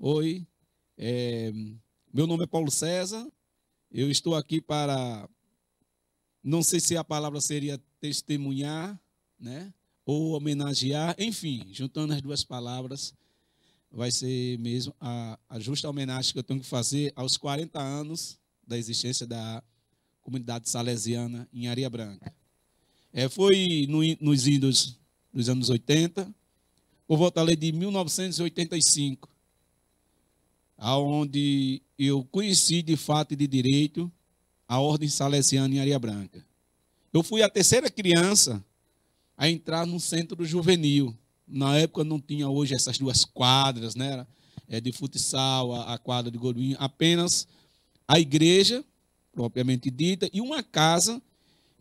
Oi, é, meu nome é Paulo César, eu estou aqui para, não sei se a palavra seria testemunhar, né? Ou homenagear, enfim, juntando as duas palavras, vai ser mesmo a, a justa homenagem que eu tenho que fazer aos 40 anos da existência da comunidade salesiana em Areia Branca. É, foi no, nos idos dos anos 80, por volta ali de 1985 aonde eu conheci de fato e de direito a Ordem Salesiana em Areia Branca. Eu fui a terceira criança a entrar no centro juvenil. Na época não tinha hoje essas duas quadras, né? É de futsal, a, a quadra de Goruim, apenas a igreja, propriamente dita, e uma casa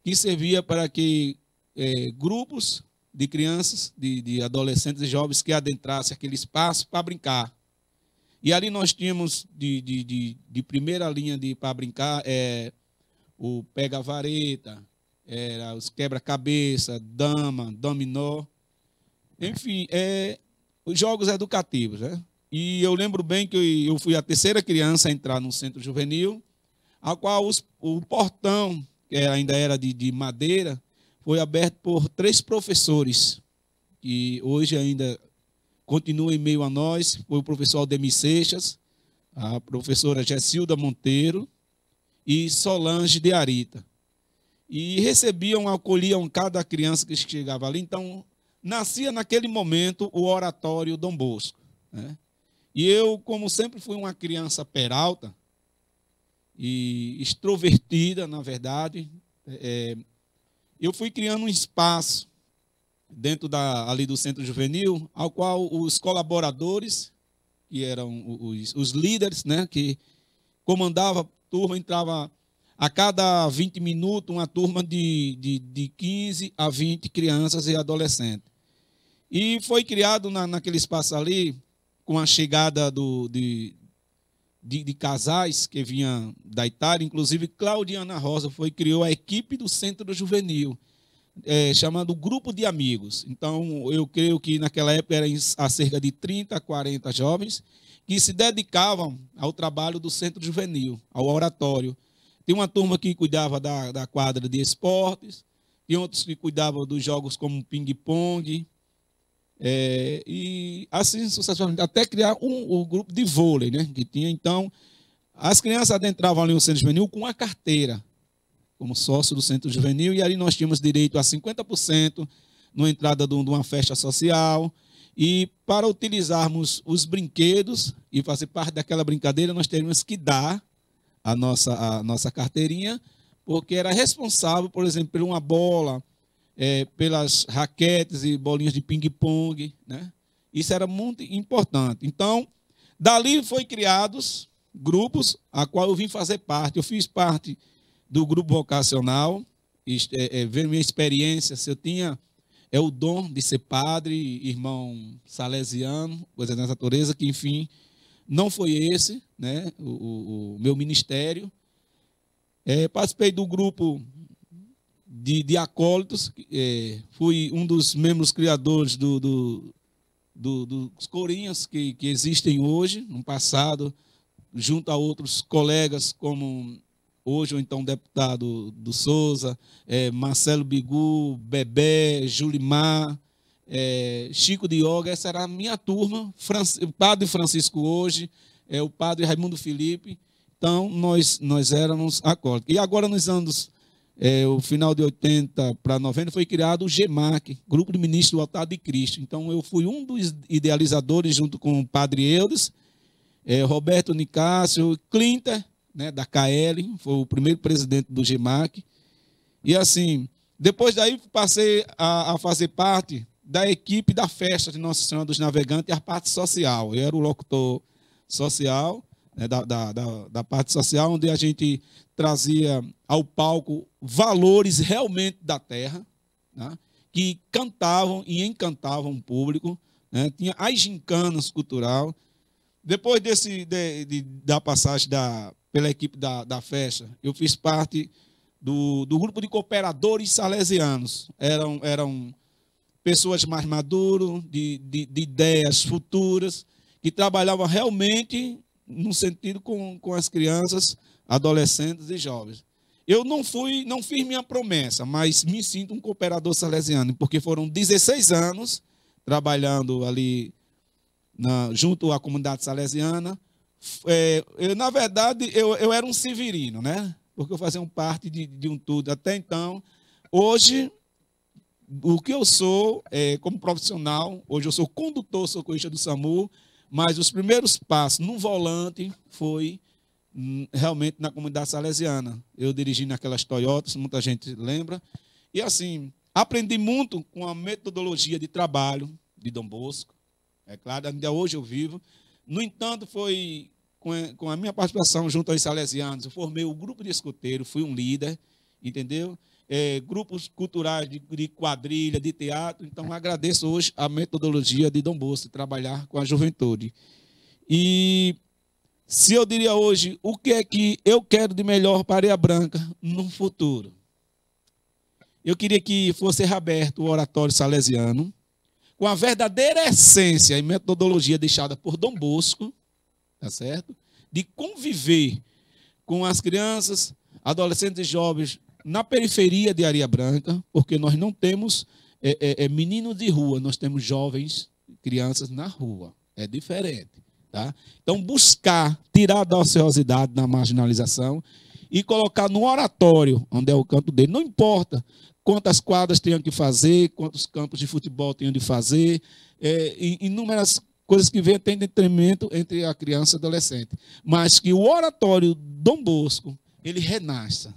que servia para que é, grupos de crianças, de, de adolescentes e jovens que adentrassem aquele espaço para brincar. E ali nós tínhamos de, de, de, de primeira linha para brincar é, o pega-vareta, os quebra-cabeça, dama, dominó, enfim, é, os jogos educativos. Né? E eu lembro bem que eu, eu fui a terceira criança a entrar no centro juvenil, a qual os, o portão, que ainda era de, de madeira, foi aberto por três professores, que hoje ainda continua em meio a nós, foi o professor Aldemir Seixas, a professora Gessilda Monteiro e Solange de Arita. E recebiam, acolhiam cada criança que chegava ali. Então, nascia naquele momento o oratório Dom Bosco. Né? E eu, como sempre fui uma criança peralta e extrovertida, na verdade, é, eu fui criando um espaço dentro da, ali do centro juvenil, ao qual os colaboradores, que eram os, os líderes, né, que comandava a turma, entrava a cada 20 minutos uma turma de, de, de 15 a 20 crianças e adolescentes. E foi criado na, naquele espaço ali, com a chegada do, de, de, de, casais que vinham da Itália, inclusive Claudiana Rosa foi criou a equipe do Centro Juvenil é, chamando grupo de amigos. Então, eu creio que naquela época eram há cerca de 30, 40 jovens que se dedicavam ao trabalho do centro juvenil, ao oratório. Tem uma turma que cuidava da, da quadra de esportes, tem outros que cuidavam dos jogos como ping-pong, é, e assim sucessivamente, até criar um, o um grupo de vôlei, né, que tinha. Então, as crianças adentravam ali no centro juvenil com uma carteira, como sócio do Centro Juvenil, e ali nós tínhamos direito a 50% na entrada de uma festa social. E para utilizarmos os brinquedos e fazer parte daquela brincadeira, nós teríamos que dar a nossa, a nossa carteirinha, porque era responsável, por exemplo, por uma bola, é, pelas raquetes e bolinhas de ping-pong. Né? Isso era muito importante. Então, dali foi criados grupos a qual eu vim fazer parte. Eu fiz parte do grupo vocacional, é, é, ver minha experiência, se eu tinha é o dom de ser padre, irmão salesiano, coisa dessa natureza, que enfim, não foi esse né, o, o, o meu ministério. É, participei do grupo de, de acólitos, é, fui um dos membros criadores do, do, do, dos corinhas que, que existem hoje, no passado, junto a outros colegas como hoje, ou então deputado do Souza, é, Marcelo Bigu, Bebé, Julimar, é, Chico Dioga, essa era a minha turma, o padre Francisco hoje, é, o padre Raimundo Felipe. Então, nós, nós éramos acólitos. E agora, nos anos, é, o final de 80 para 90, foi criado o GEMAC, Grupo de Ministros do Altar de Cristo. Então, eu fui um dos idealizadores, junto com o padre Eudes, é, Roberto Nicásio, Clinter, né, da KL, foi o primeiro presidente do GMAC. E assim, depois daí passei a, a, fazer parte da equipe da festa de Nossa Senhora dos Navegantes a parte social. Eu era o locutor social, né, da, da, da, da parte social, onde a gente trazia ao palco valores realmente da terra, né, que cantavam e encantavam o público. Né, tinha as gincanas cultural, depois desse, de, de, da passagem da, pela equipe da, da festa, eu fiz parte do, do grupo de cooperadores salesianos. Eram, eram pessoas mais maduras, de, de, de ideias futuras, que trabalhavam realmente no sentido com, com as crianças, adolescentes e jovens. Eu não fui, não fiz minha promessa, mas me sinto um cooperador salesiano, porque foram 16 anos trabalhando ali na, junto à comunidade salesiana. É, eu, na verdade, eu, eu era um severino, né? Porque eu fazia um parte de, de um tudo até então. Hoje, o que eu sou é, como profissional, hoje eu sou condutor socorrista do SAMU, mas os primeiros passos no volante foi hum, realmente na comunidade salesiana. Eu dirigi naquelas Toyotas, muita gente lembra. E assim, aprendi muito com a metodologia de trabalho de Dom Bosco, é claro, ainda hoje eu vivo. No entanto, foi com a minha participação junto aos salesianos, eu formei o um grupo de escuteiro, fui um líder, entendeu? É, grupos culturais de, de, quadrilha, de teatro. Então, agradeço hoje a metodologia de Dom Bosco, trabalhar com a juventude. E se eu diria hoje o que é que eu quero de melhor para Areia Branca no futuro, eu queria que fosse reaberto o oratório salesiano, com a verdadeira essência e metodologia deixada por Dom Bosco, tá certo? De conviver com as crianças, adolescentes e jovens na periferia de Areia Branca, porque nós não temos é, é, é meninos de rua, nós temos jovens, crianças na rua. É diferente. Tá? Então, buscar tirar da ociosidade, da marginalização e colocar no oratório, onde é o canto dele. Não importa quantas quadras tenho que fazer, quantos campos de futebol tenho de fazer, é, inúmeras coisas que vêm tendo tremendo entre a criança e o adolescente. Mas que o oratório Dom Bosco, ele renasça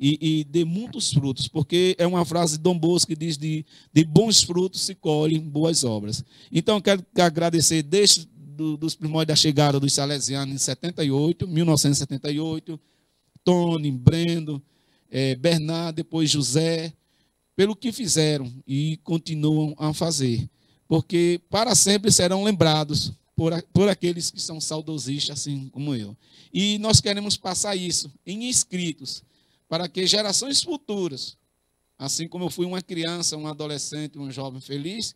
e, e dê muitos frutos, porque é uma frase de Dom Bosco que diz de, de bons frutos se colhem boas obras. Então, quero agradecer desde do, dos primórdios da chegada dos salesianos em 78, 1978, Tony, Brendo, é, Bernard, depois José, pelo que fizeram e continuam a fazer, porque para sempre serão lembrados por, por aqueles que são saudosistas, assim como eu. E nós queremos passar isso em escritos, para que gerações futuras, assim como eu fui uma criança, um adolescente, um jovem feliz,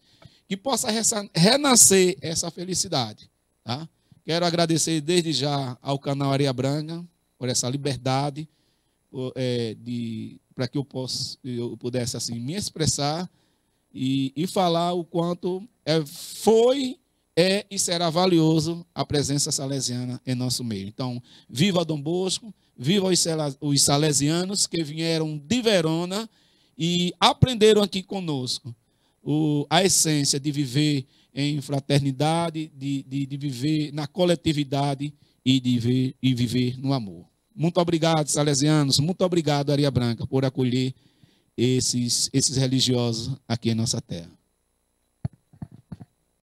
que possa renascer essa felicidade. Tá? Quero agradecer desde já ao canal Areia Branca por essa liberdade é, para que eu, possa, eu pudesse assim me expressar e, e falar o quanto é, foi, é e será valioso a presença salesiana em nosso meio. Então, viva Dom Bosco, viva os, os salesianos que vieram de Verona e aprenderam aqui conosco o, a essência de viver em fraternidade, de, de, de viver na coletividade e de e viver no amor. Muito obrigado, salesianos. Muito obrigado, Areia Branca, por acolher esses, esses religiosos aqui em nossa terra.